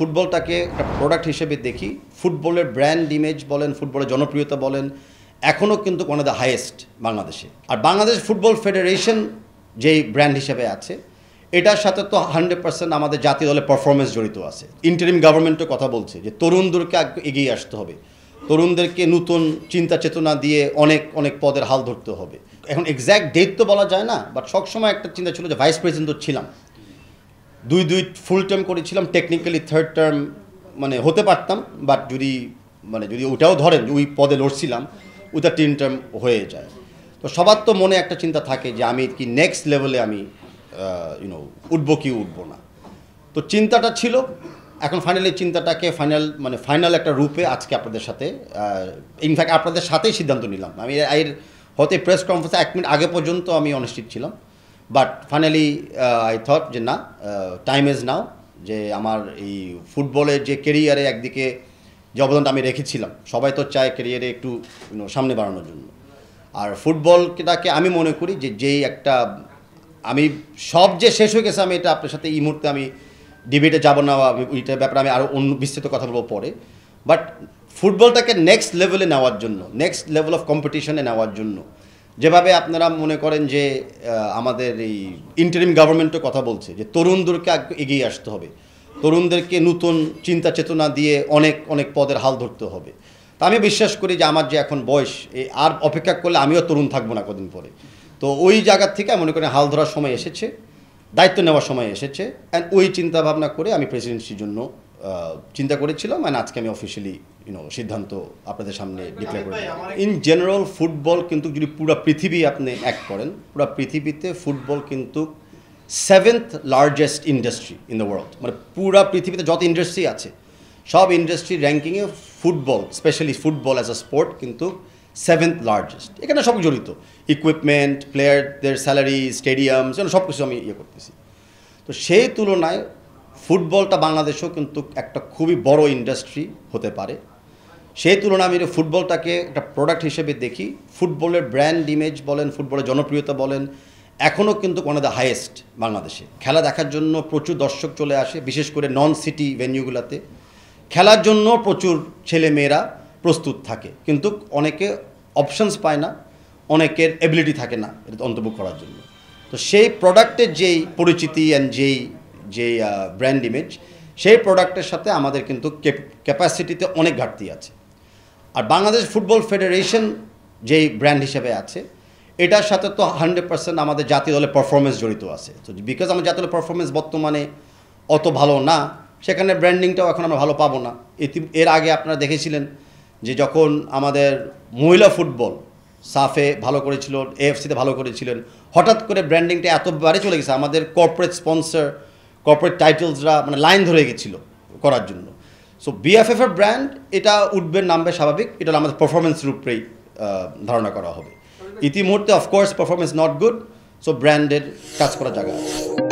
ফুটবলটাকে একটা প্রোডাক্ট হিসেবে দেখি ফুটবলের ব্র্যান্ড ইমেজ বলেন ফুটবলের জনপ্রিয়তা বলেন এখনও কিন্তু ওয়ান অফ দ্য হাইয়েস্ট বাংলাদেশে আর বাংলাদেশ ফুটবল ফেডারেশন যেই ব্র্যান্ড হিসেবে আছে এটার সাথে তো হান্ড্রেড পার্সেন্ট আমাদের জাতীয় দলের পারফরমেন্স জড়িত আছে ইন্টারিম গভর্নমেন্টও কথা বলছে যে তরুণদেরকে এগিয়ে আসতে হবে তরুণদেরকে নতুন চিন্তা চেতনা দিয়ে অনেক অনেক পদের হাল ধরতে হবে এখন এক্স্যাক্ট ডেট তো বলা যায় না বাট সবসময় একটা চিন্তা ছিল যে ভাইস প্রেসিডেন্ট তো ছিলাম দুই দুই ফুল টার্ম করেছিলাম টেকনিক্যালি থার্ড টার্ম মানে হতে পারতাম বাট যদি মানে যদি ওটাও ধরেন ওই পদে লড়ছিলাম ওইটা তিন টার্ম হয়ে যায় তো সবার তো মনে একটা চিন্তা থাকে যে আমি কি নেক্সট লেভেলে আমি ইউনো উঠবো কি উঠবো না তো চিন্তাটা ছিল এখন ফাইনালি চিন্তাটাকে ফাইনাল মানে ফাইনাল একটা রূপে আজকে আপনাদের সাথে ইনফ্যাক্ট আপনাদের সাথেই সিদ্ধান্ত নিলাম আমি এর হতে প্রেস কনফারেন্সে এক মিনিট আগে পর্যন্ত আমি অনিশ্চিত ছিলাম বাট ফাইনালি আই থট যে না টাইম ইজ নাও যে আমার এই ফুটবলের যে কেরিয়ারে একদিকে যে অবদানটা আমি রেখেছিলাম সবাই তো চায় কেরিয়ারে একটু সামনে বাড়ানোর জন্য আর ফুটবলটাকে আমি মনে করি যে যেই একটা আমি সব যে শেষ হয়ে গেছে আমি এটা আপনার সাথে এই মুহূর্তে আমি ডিবেটে যাব না বা ওইটার ব্যাপারে আমি আরও অন্য বিস্তৃত কথা বলবো পরে বাট ফুটবলটাকে নেক্সট লেভেলে নেওয়ার জন্য নেক্সট লেভেল অফ কম্পিটিশনে নেওয়ার জন্য যেভাবে আপনারা মনে করেন যে আমাদের এই ইন্টারিম গভর্নমেন্টও কথা বলছে যে তরুণদেরকে এগিয়ে আসতে হবে তরুণদেরকে নতুন চিন্তা চেতনা দিয়ে অনেক অনেক পদের হাল ধরতে হবে তা আমি বিশ্বাস করি যে আমার যে এখন বয়স আর অপেক্ষা করলে আমিও তরুণ থাকবো না কদিন পরে তো ওই জায়গার থেকে মনে করি হাল ধরার সময় এসেছে দায়িত্ব নেওয়ার সময় এসেছে অ্যান্ড ওই চিন্তাভাবনা করে আমি প্রেসিডেন্সির জন্য চিন্তা করেছিলাম মানে আজকে আমি অফিসিয়ালি ইউনো সিদ্ধান্ত আপনাদের সামনে ডিক্লেয়ার করে ইন জেনারেল ফুটবল কিন্তু যদি পুরো পৃথিবী আপনি এক করেন পুরো পৃথিবীতে ফুটবল কিন্তু seventh largest industry in the world মানে পুরো পৃথিবীতে যত ইন্ডাস্ট্রি আছে সব ইন্ডাস্ট্রির র্যাঙ্কিংয়ে football specially football as a sport কিন্তু সেভেন্থ লার্জেস্ট এখানে সব জড়িত ইকুইপমেন্ট প্লেয়ারদের স্যালারি স্টেডিয়াম সব কিছু আমি ইয়ে করতেছি তো সেই তুলনায় ফুটবলটা বাংলাদেশেও কিন্তু একটা খুবই বড় ইন্ডাস্ট্রি হতে পারে সেই তুলনায় আমি ফুটবলটাকে একটা প্রোডাক্ট হিসেবে দেখি ফুটবলের ব্র্যান্ড ইমেজ বলেন ফুটবলের জনপ্রিয়তা বলেন এখনও কিন্তু ওয়ান অফ দ্য হায়েস্ট বাংলাদেশে খেলা দেখার জন্য প্রচুর দর্শক চলে আসে বিশেষ করে নন সিটি ভেনিউগুলোতে খেলার জন্য প্রচুর ছেলে মেয়েরা প্রস্তুত থাকে কিন্তু অনেকে অপশানস পায় না অনেকের এবিলিটি থাকে না এটা অন্তর্ভুক্ত করার জন্য তো সেই প্রোডাক্টের যেই পরিচিতি অ্যান্ড যেই যে ব্র্যান্ড ইমেজ সেই প্রোডাক্টের সাথে আমাদের কিন্তু ক্যাপাসিটিতে অনেক ঘাটতি আছে আর বাংলাদেশ ফুটবল ফেডারেশন যেই ব্র্যান্ড হিসেবে আছে এটার সাথে তো হান্ড্রেড পার্সেন্ট আমাদের জাতীয় দলের পারফরমেন্স জড়িত আছে তো বিকজ আমার জাতীয় দলের পারফরমেন্স বর্তমানে অত ভালো না সেখানে ব্র্যান্ডিংটাও এখন আমরা ভালো পাবো না এর আগে আপনারা দেখেছিলেন যে যখন আমাদের মহিলা ফুটবল সাফে ভালো করেছিল এএফসিতে ভালো করেছিলেন হঠাৎ করে ব্র্যান্ডিংটা এত বারে চলে গেছে আমাদের কর্পোরেট স্পন্সর কর্পোরেট টাইটেলসরা মানে লাইন ধরে গেছিলো করার জন্য সো বিএফএফ এর ব্র্যান্ড এটা উঠবে নামবে স্বাভাবিক এটা আমাদের পারফরমেন্স রূপেই ধারণা করা হবে ইতিমধ্যে of course performance not good so ব্র্যান্ডের কাজ করার জায়গা আছে